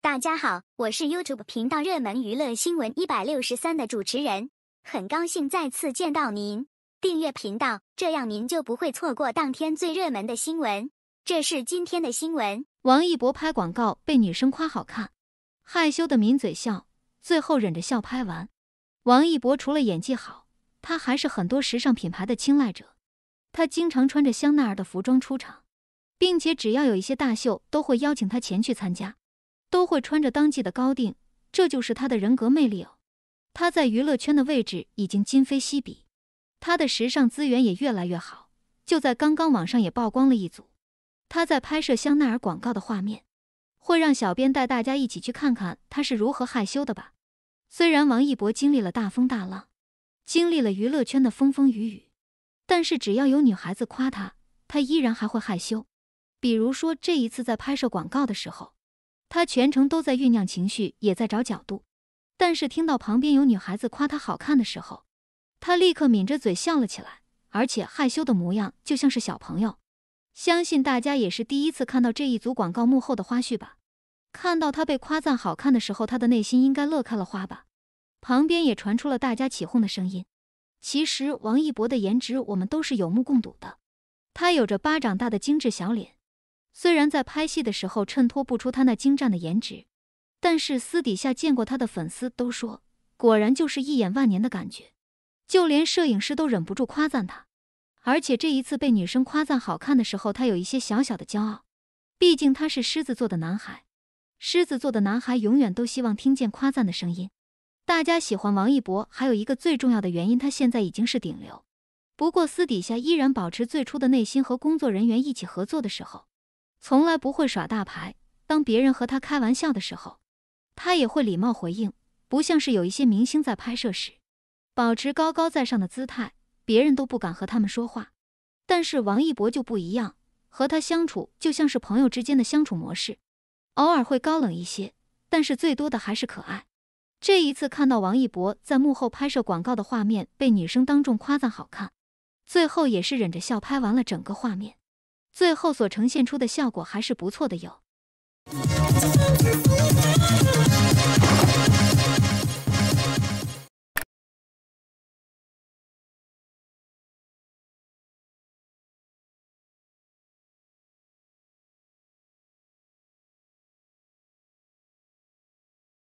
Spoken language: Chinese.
大家好，我是 YouTube 频道热门娱乐新闻一百六十三的主持人，很高兴再次见到您。订阅频道，这样您就不会错过当天最热门的新闻。这是今天的新闻：王一博拍广告被女生夸好看，害羞的抿嘴笑，最后忍着笑拍完。王一博除了演技好，他还是很多时尚品牌的青睐者。他经常穿着香奈儿的服装出场，并且只要有一些大秀，都会邀请他前去参加。都会穿着当季的高定，这就是他的人格魅力哦。他在娱乐圈的位置已经今非昔比，他的时尚资源也越来越好。就在刚刚，网上也曝光了一组他在拍摄香奈儿广告的画面，会让小编带大家一起去看看他是如何害羞的吧。虽然王一博经历了大风大浪，经历了娱乐圈的风风雨雨，但是只要有女孩子夸他，他依然还会害羞。比如说这一次在拍摄广告的时候。他全程都在酝酿情绪，也在找角度。但是听到旁边有女孩子夸他好看的时候，他立刻抿着嘴笑了起来，而且害羞的模样就像是小朋友。相信大家也是第一次看到这一组广告幕后的花絮吧？看到他被夸赞好看的时候，他的内心应该乐开了花吧？旁边也传出了大家起哄的声音。其实王一博的颜值我们都是有目共睹的，他有着巴掌大的精致小脸。虽然在拍戏的时候衬托不出他那精湛的颜值，但是私底下见过他的粉丝都说，果然就是一眼万年的感觉。就连摄影师都忍不住夸赞他，而且这一次被女生夸赞好看的时候，他有一些小小的骄傲。毕竟他是狮子座的男孩，狮子座的男孩永远都希望听见夸赞的声音。大家喜欢王一博还有一个最重要的原因，他现在已经是顶流。不过私底下依然保持最初的内心，和工作人员一起合作的时候。从来不会耍大牌。当别人和他开玩笑的时候，他也会礼貌回应，不像是有一些明星在拍摄时，保持高高在上的姿态，别人都不敢和他们说话。但是王一博就不一样，和他相处就像是朋友之间的相处模式，偶尔会高冷一些，但是最多的还是可爱。这一次看到王一博在幕后拍摄广告的画面，被女生当众夸赞好看，最后也是忍着笑拍完了整个画面。最后所呈现出的效果还是不错的，有。